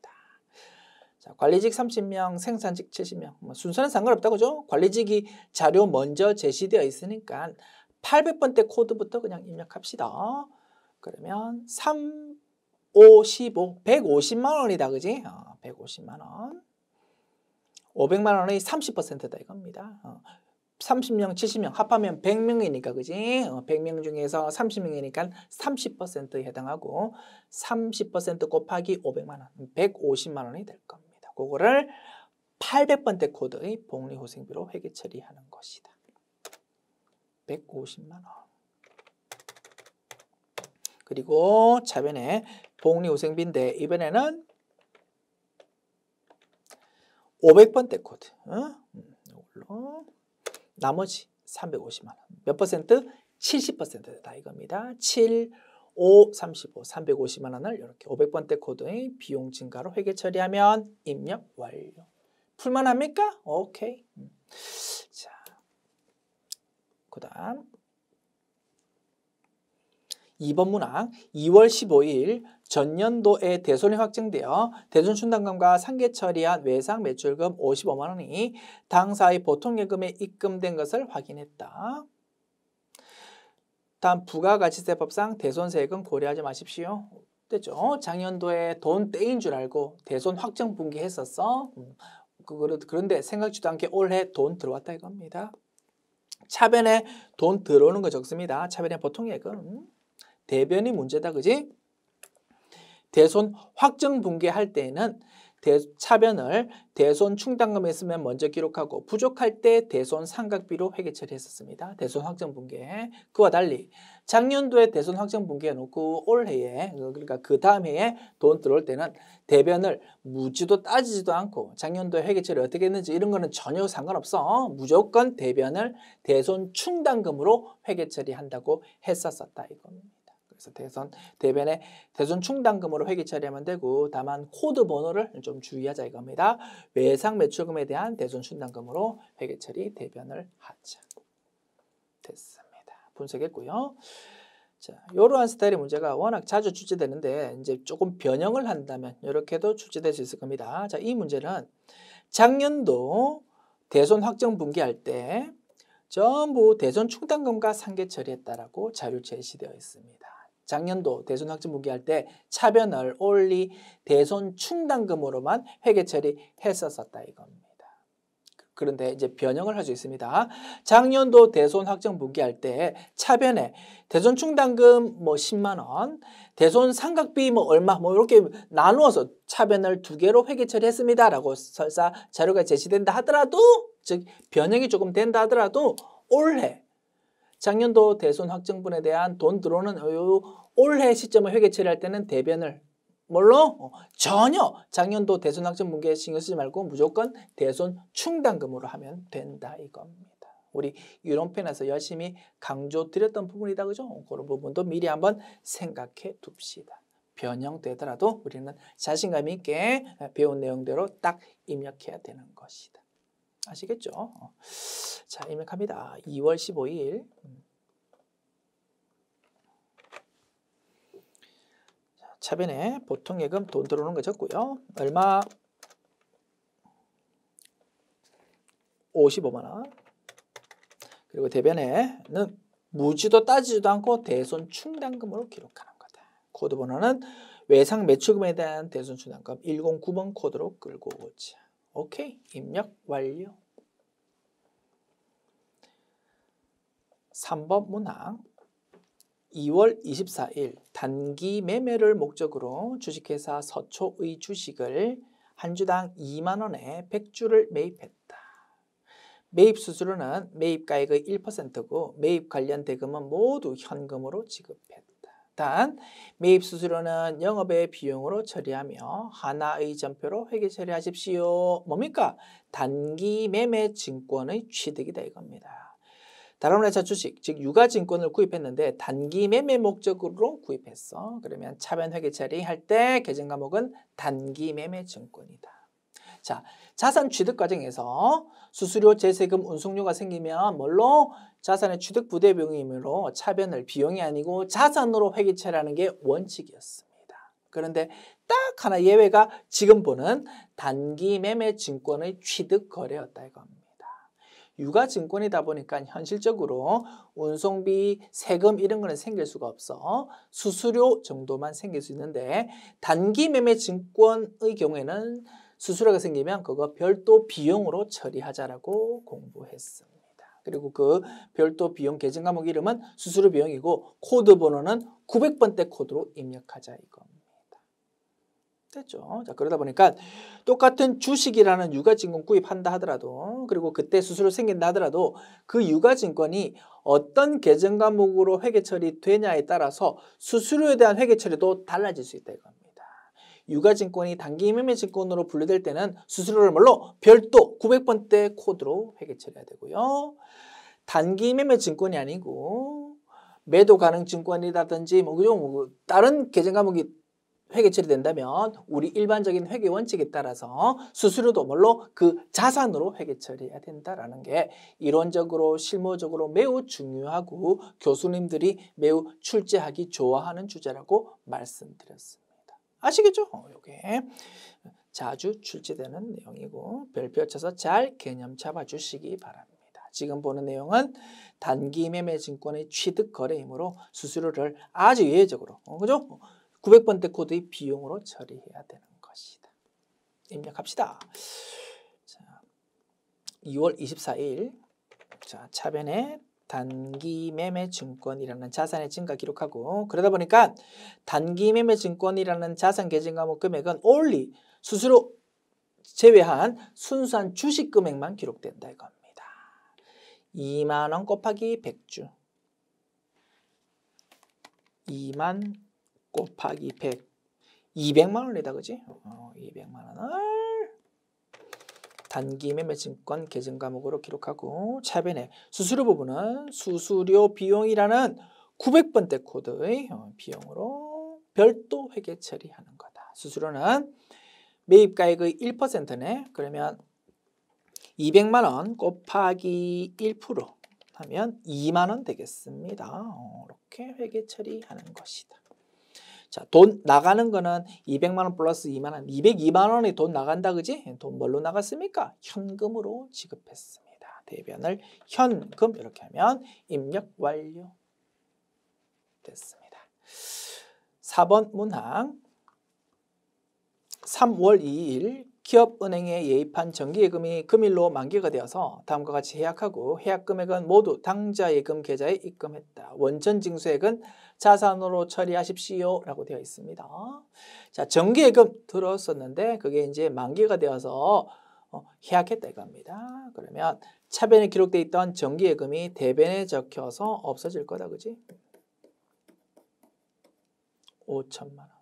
자, 관리직 30명, 생산직 70명. 뭐 순서는 상관없다 그죠? 관리직이 자료 먼저 제시되어 있으니까 800번대 코드부터 그냥 입력합시다. 그러면 3, 5, 15, 150만 원이다 그지? 어, 150만 원. 500만 원의 30%다 이겁니다. 30명, 어, 70명 합하면 100명이니까 그지? 100명 어, 중에서 30명이니까 30%에 해당하고 30% 곱하기 500만 원, 150만 원이 될 겁니다. 그거를 800번째 코드의 복리후생비로 회계 처리하는 것이다. 150만 원. 그리고 차변에 복리후생비인데 이번에는 500번대 코드. 어? 이걸로. 나머지 350만 원. 몇 퍼센트? 70%다 이겁니다. 7, 5, 35, 350만 원을 이렇게 500번대 코드의 비용 증가로 회계 처리하면 입력 완료. 풀만 합니까? 오케이. 음. 자, 그 다음 2번 문항 2월 15일 전년도에 대손이 확정되어 대손충당금과 상계 처리한 외상 매출금 55만 원이 당사의 보통예금에 입금된 것을 확인했다. 다음 부가가치세법상 대손세액은 고려하지 마십시오. 됐죠? 작년도에 돈 떼인 줄 알고 대손 확정 분기했었어. 음, 그런데 생각지도 않게 올해 돈 들어왔다 이겁니다. 차변에 돈 들어오는 거 적습니다. 차변에 보통예금. 대변이 문제다 그지? 대손 확정 분괴할 때에는 차변을 대손 충당금에 쓰면 먼저 기록하고 부족할 때 대손 상각비로 회계 처리했었습니다. 대손 확정 분괴. 그와 달리 작년도에 대손 확정 분괴해 놓고 올해에 그러니까 그 다음 해에 돈 들어올 때는 대변을 무지도 따지지도 않고 작년도에 회계 처리 어떻게 했는지 이런 거는 전혀 상관없어. 무조건 대변을 대손 충당금으로 회계 처리한다고 했었었다 이겁니다. 그래서 대선 대변에 대선 충당금으로 회계 처리하면 되고 다만 코드 번호를 좀 주의하자 이겁니다. 외상 매출금에 대한 대선 충당금으로 회계 처리 대변을 하자. 됐습니다. 분석했고요. 자, 이러한 스타일의 문제가 워낙 자주 출제되는데 이제 조금 변형을 한다면 이렇게도 출제될 수 있을 겁니다. 자, 이 문제는 작년도 대선 확정 분기할 때 전부 대선 충당금과 상계 처리했다라고 자료 제시되어 있습니다. 작년도 대선 확정 무기할 때 차변을 올리 대선 충당금으로만 회계 처리했었었다 이겁니다. 그런데 이제 변형을 할 수 있습니다. 작년도 대손 확정 분기할 때 차변에 대손 충당금 뭐 10만 원, 대손 상각비 뭐 얼마 뭐 이렇게 나누어서 차변을 두 개로 회계 처리했습니다라고 설사 자료가 제시된다 하더라도 즉 변형이 조금 된다 하더라도 올해 작년도 대손 확정분에 대한 돈 들어오는 올해 시점을 회계 처리할 때는 대변을 뭘로? 어, 전혀 작년도 대손 확정 분기에 신경 쓰지 말고 무조건 대손 충당금으로 하면 된다 이겁니다. 우리 유론편에서 열심히 강조드렸던 부분이다 그죠? 그런 부분도 미리 한번 생각해 둡시다. 변형되더라도 우리는 자신감 있게 배운 내용대로 딱 입력해야 되는 것이다. 아시겠죠? 자, 임팩합니다. 2월 15일. 차변에 보통 예금 돈 들어오는 거 적고요. 얼마? 55만원. 그리고 대변에는 무지도 따지지도 않고 대손 충당금으로 기록하는 거다. 코드 번호는 외상 매출금에 대한 대손 충당금 109번 코드로 끌고 오자. 오케이 입력 완료 3번 문항 2월 24일 단기 매매를 목적으로 주식회사 서초의 주식을 한 주당 2만원에 100주를 매입했다. 매입 수수료는 매입가액의 1%고 매입 관련 대금은 모두 현금으로 지급했다. 단, 매입 수수료는 영업의 비용으로 처리하며 하나의 전표로 회계 처리하십시오. 뭡니까? 단기 매매 증권의 취득이다 이겁니다. 다른 회사 주식, 즉 유가 증권을 구입했는데 단기 매매 목적으로 구입했어. 그러면 차변 회계 처리할 때 계정 과목은 단기 매매 증권이다. 자, 자산 취득 과정에서 수수료, 재세금, 운송료가 생기면 뭘로 자산의 취득 부대비용이므로 차변을 비용이 아니고 자산으로 회계처리하는 게 원칙이었습니다. 그런데 딱 하나 예외가 지금 보는 단기 매매 증권의 취득 거래였다 이겁니다. 유가 증권이다 보니까 현실적으로 운송비, 세금 이런 거는 생길 수가 없어 수수료 정도만 생길 수 있는데 단기 매매 증권의 경우에는 수수료가 생기면 그거 별도 비용으로 처리하자라고 공부했습니다. 그리고 그 별도 비용 계정 과목 이름은 수수료 비용이고 코드 번호는 900번대 코드로 입력하자 이겁니다. 됐죠. 자, 그러다 보니까 똑같은 주식이라는 유가증권 구입한다 하더라도 그리고 그때 수수료 생긴다 하더라도 그 유가증권이 어떤 계정 과목으로 회계 처리되냐에 따라서 수수료에 대한 회계 처리도 달라질 수 있다 이겁니다. 유가증권이 단기 매매증권으로 분류될 때는 수수료를 물론 별도 900번대 코드로 회계 처리해야 되고요. 단기 매매증권이 아니고 매도 가능 증권이라든지 뭐 그죠? 뭐 다른 계정 과목이 회계 처리된다면 우리 일반적인 회계 원칙에 따라서 수수료도 물론 그 자산으로 회계 처리해야 된다라는 게 이론적으로 실무적으로 매우 중요하고 교수님들이 매우 출제하기 좋아하는 주제라고 말씀드렸습니다 아시겠죠? 이게 어, 자주 출제되는 내용이고 별표 쳐서 잘 개념 잡아주시기 바랍니다. 지금 보는 내용은 단기 매매 증권의 취득 거래이므로 수수료를 아주 예외적으로 어, 그죠? 900번대 어, 코드의 비용으로 처리해야 되는 것이다. 입력합시다. 자, 2월 24일 자, 차변에 단기 매매 증권이라는 자산의 증가 기록하고 그러다 보니까 단기 매매 증권이라는 자산 개진 과목 뭐 금액은 올리 수수료 제외한 순수한 주식 금액만 기록된다 이겁니다. 2만 원 곱하기 100주 2만 곱하기 100 200만 원이다 그지? 어, 200만 원을 단기 매매증권 계정 과목으로 기록하고 차변에 수수료 부분은 수수료 비용이라는 900번대 코드의 어, 비용으로 별도 회계 처리하는 거다. 수수료는 매입가액의 1%네. 그러면 200만원 곱하기 1% 하면 2만원 되겠습니다. 어, 이렇게 회계 처리하는 것이다. 자, 돈 나가는 거는 200만 원 플러스 2만 원, 202만 원이 돈 나간다 그지? 돈 뭘로 나갔습니까? 현금으로 지급했습니다. 대변을 현금 이렇게 하면 입력 완료 됐습니다. 4번 문항 3월 2일 기업은행에 예입한 정기예금이 금일로 만기가 되어서 다음과 같이 해약하고 해약금액은 모두 당좌예금 계좌에 입금했다. 원천 징수액은 자산으로 처리하십시오 라고 되어 있습니다. 자, 정기예금 들었었는데 그게 이제 만기가 되어서 어, 해약했다 이겁니다. 그러면 차변에 기록돼 있던 정기예금이 대변에 적혀서 없어질 거다 그지? 5천만 원.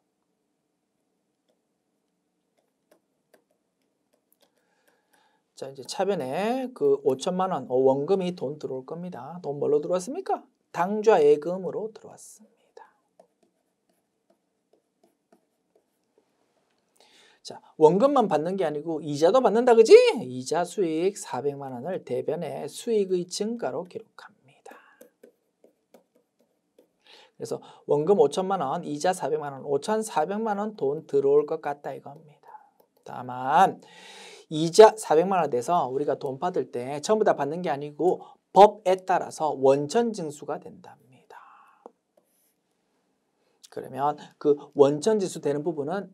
자 이제 차변에 그 5천만 원 어, 원금이 돈 들어올 겁니다. 돈 뭘로 들어왔습니까? 당좌 예금으로 들어왔습니다. 자, 원금만 받는 게 아니고 이자도 받는다 그지? 이자 수익 400만 원을 대변해 수익의 증가로 기록합니다. 그래서 원금 5천만 원, 이자 400만 원, 5,400만 원 돈 들어올 것 같다 이겁니다. 다만 이자 400만 원에 서 우리가 돈 받을 때 전부 다 받는 게 아니고 법에 따라서 원천 징수가 된답니다. 그러면 그 원천 징수 되는 부분은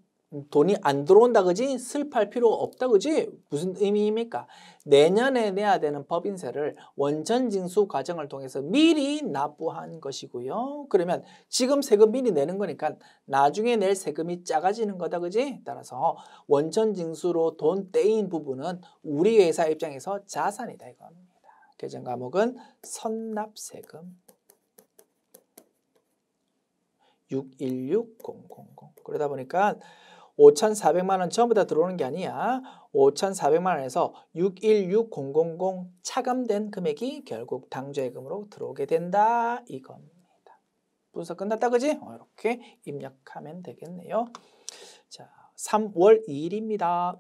돈이 안 들어온다 그지? 슬퍼할 필요 없다 그지? 무슨 의미입니까? 내년에 내야 되는 법인세를 원천징수 과정을 통해서 미리 납부한 것이고요. 그러면 지금 세금 미리 내는 거니까 나중에 낼 세금이 작아지는 거다 그지? 따라서 원천징수로 돈 떼인 부분은 우리 회사 입장에서 자산이다 이건. 계정 과목은 선납세금 616000 그러다 보니까 5,400만 원 전부 다 들어오는 게 아니야. 5,400만 원에서 616000 차감된 금액이 결국 당좌예금으로 들어오게 된다 이겁니다. 분석 끝났다 그지? 어, 이렇게 입력하면 되겠네요. 자, 3월 2일입니다.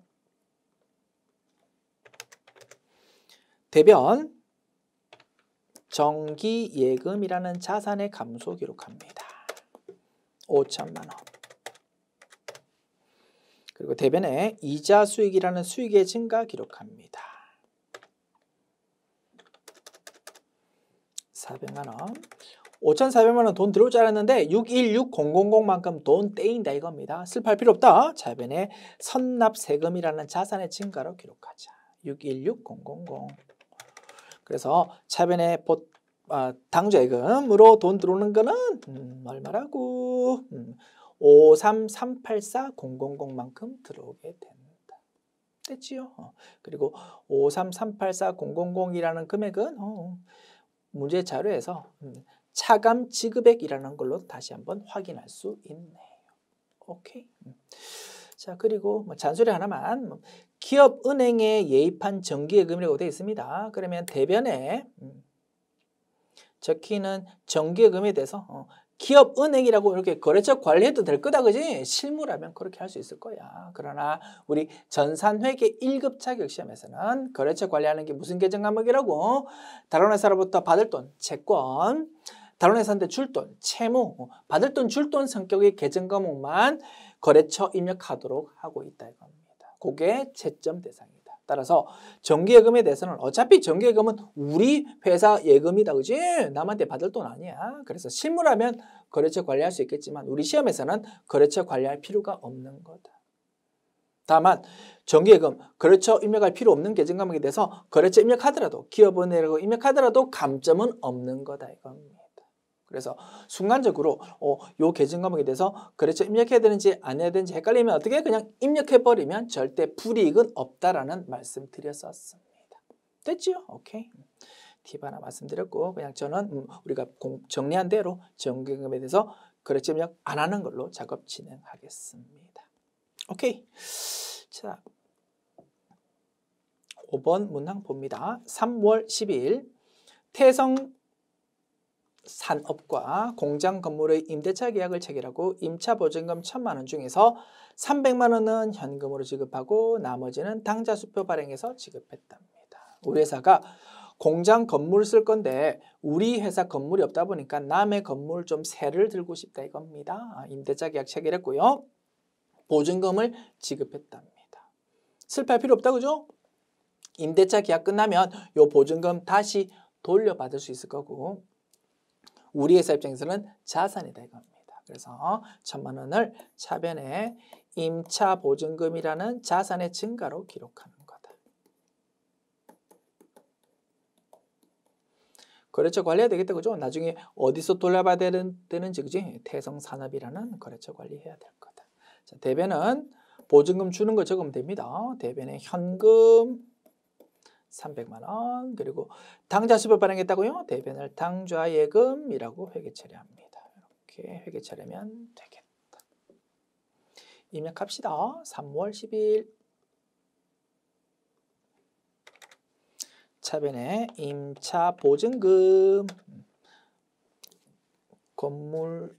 대변 정기 예금이라는 자산의 감소 기록합니다. 5천만 원. 그리고 대변에 이자 수익이라는 수익의 증가 기록합니다. 400만 원. 5,400만 원 돈 들어올 줄 알았는데 616,000만큼 돈 떼인다 이겁니다. 슬퍼할 필요 없다. 자변에 선납 세금이라는 자산의 증가로 기록하자. 616,000. 그래서 차변에 보, 아, 당좌예금으로 돈 들어오는 거는 음, 얼마라고 음, 5338400만큼 들어오게 됩니다. 됐지요? 어. 그리고 5338400이라는 금액은 어, 문제 자료에서 음, 차감 지급액이라는 걸로 다시 한번 확인할 수 있네요. 오케이. 음. 자 그리고 뭐 잔소리 하나만 뭐 기업은행에 예입한 정기예금이라고 되어 있습니다. 그러면 대변에 음, 적히는 정기예금에 대해서 어, 기업은행이라고 이렇게 거래처 관리해도 될 거다 그지? 실무라면 그렇게 할 수 있을 거야. 그러나 우리 전산회계 1급 자격시험에서는 거래처 관리하는 게 무슨 계정 과목이라고? 다른 회사로부터 받을 돈, 채권, 다른 회사한테 줄 돈, 채무, 어, 받을 돈, 줄 돈 성격의 계정 과목만 거래처 입력하도록 하고 있다 이겁니다. 그게 채점 대상이다 따라서 정기예금에 대해서는 어차피 정기예금은 우리 회사 예금이다 그지? 남한테 받을 돈 아니야. 그래서 실물하면 거래처 관리할 수 있겠지만 우리 시험에서는 거래처 관리할 필요가 없는 거다. 다만 정기예금 거래처 입력할 필요 없는 계정감목에 대해서 거래처 입력하더라도 기업은행으로 입력하더라도 감점은 없는 거다 이겁니다. 그래서 순간적으로 어, 요 계정 과목에 대해서 그렇죠 입력해야 되는지 안 해야 되는지 헷갈리면 어떻게 그냥 입력해버리면 절대 불이익은 없다라는 말씀 드렸었습니다. 됐지요? 오케이. 팁 하나 말씀드렸고 그냥 저는 음, 우리가 공, 정리한 대로 정기금에 대해서 그렇지 입력 안 하는 걸로 작업 진행하겠습니다. 오케이. 자. 5번 문항 봅니다. 3월 12일 태성 산업과 공장 건물의 임대차 계약을 체결하고 임차 보증금 1 천만원 중에서 삼백만 원은 현금으로 지급하고 나머지는 당좌 수표 발행해서 지급했답니다. 우리 회사가 공장 건물 쓸 건데 우리 회사 건물이 없다 보니까 남의 건물 좀 세를 들고 싶다 이겁니다. 임대차 계약 체결했고요. 보증금을 지급했답니다. 슬퍼할 필요 없다 그죠? 임대차 계약 끝나면 요 보증금 다시 돌려받을 수 있을 거고 우리 회사 입장에서는 자산이다 이겁니다. 그래서 천만 원을 차변에 임차 보증금이라는 자산의 증가로 기록하는 거다. 거래처 관리해야 되겠다 그죠? 나중에 어디서 돌려봐야 되는, 되는지 그지? 태성 산업이라는 거래처 관리해야 될 거다. 자, 대변은 보증금 주는 거 적으면 됩니다. 대변에 현금 300만 원 그리고 당좌수입을 발행했다고요? 대변을 당좌예금이라고 회계 처리합니다. 이렇게 회계 처리면 되겠다. 입력합시다. 3월 10일 차변에 임차 보증금 건물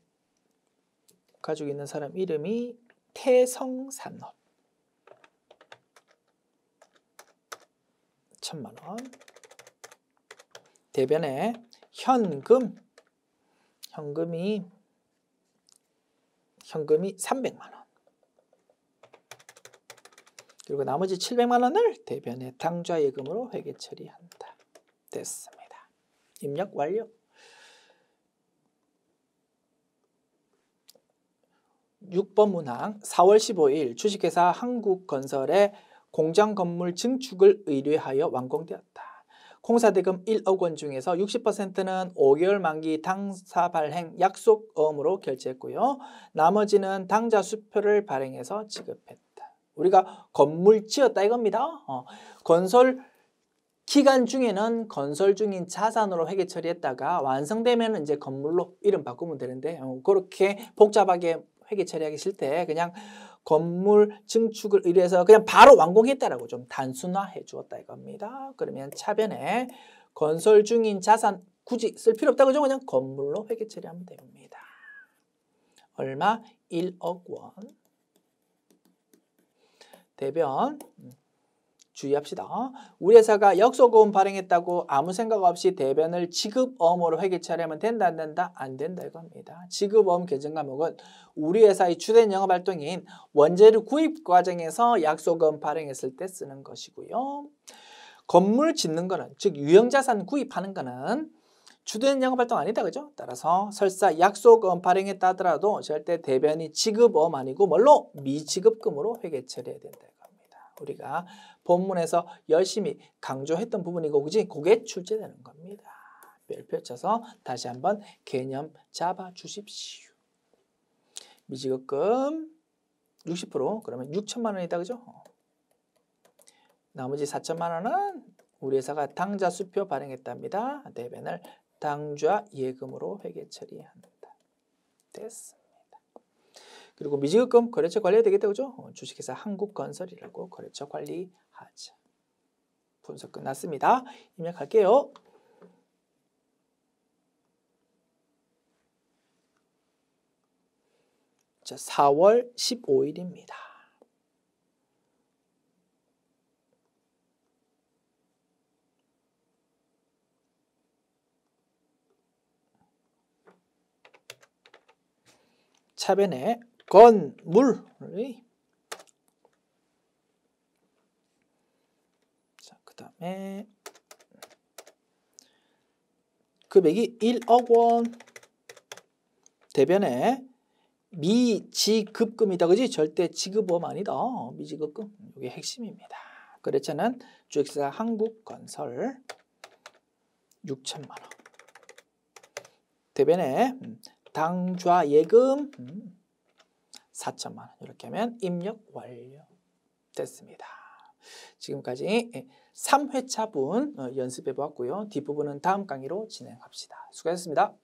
가지고 있는 사람 이름이 태성산업 천만 원. 대변에 현금 현금이 현금이 300만 원. 그리고 나머지 700만 원을 대변에 당좌 예금으로 회계 처리한다. 됐습니다. 입력 완료. 6번 문항 4월 15일 주식회사 한국건설의 공장 건물 증축을 의뢰하여 완공되었다. 공사대금 1억 원 중에서 60%는 5개월 만기 당사 발행 약속음으로 결제했고요. 나머지는 당자 수표를 발행해서 지급했다. 우리가 건물 지었다 이겁니다. 어, 건설 기간 중에는 건설 중인 자산으로 회계 처리했다가 완성되면 이제 건물로 이름 바꾸면 되는데 어, 그렇게 복잡하게 회계 처리하기 싫대 그냥 건물 증축을 의뢰해서 그냥 바로 완공했다라고 좀 단순화해 주었다 이겁니다. 그러면 차변에 건설 중인 자산 굳이 쓸 필요 없다 그죠? 그냥 건물로 회계 처리하면 됩니다. 얼마? 1억 원. 대변 음. 주의합시다. 우리 회사가 역소금 발행했다고 아무 생각 없이 대변을 지급어음으로 회계 처리하면 된다 안 된다 안 된다 이겁니다. 지급어음 개정 과목은 우리 회사의 주된 영업활동인 원재료 구입 과정에서 약소금 발행했을 때 쓰는 것이고요. 건물 짓는 거는 즉 유형자산 구입하는 거는 주된 영업활동 아니다 그죠? 따라서 설사 약소금 발행했다 하더라도 절대 대변이 지급어음 아니고 뭘로 미지급금으로 회계 처리해야 된다. 우리가 본문에서 열심히 강조했던 부분이고 그지? 그게 출제되는 겁니다. 별표 쳐서 다시 한번 개념 잡아 주십시오. 미지급금 60% 그러면 6천만 원이다 그죠? 나머지 4천만 원은 우리 회사가 당좌 수표 발행했답니다. 대변을 당좌 예금으로 회계 처리한다. 됐어. 그리고 미지급금 거래처 관리가 되겠다 그죠? 어, 주식회사 한국건설이라고 거래처 관리하자. 분석 끝났습니다. 입력할게요. 자, 4월 15일입니다. 차변에 건물 자, 그 다음에 금액이 1억 원 대변에 미지급금이다 그지 절대 지급금 아니다 미지급금 이게 핵심입니다 그렇잖아 주식사 한국건설 6천만원 대변에 음, 당좌예금 음. 4천만 원 이렇게 하면 입력 완료됐습니다. 지금까지 3회차분 예, 어, 연습해 보았고요. 뒷부분은 다음 강의로 진행합시다. 수고하셨습니다.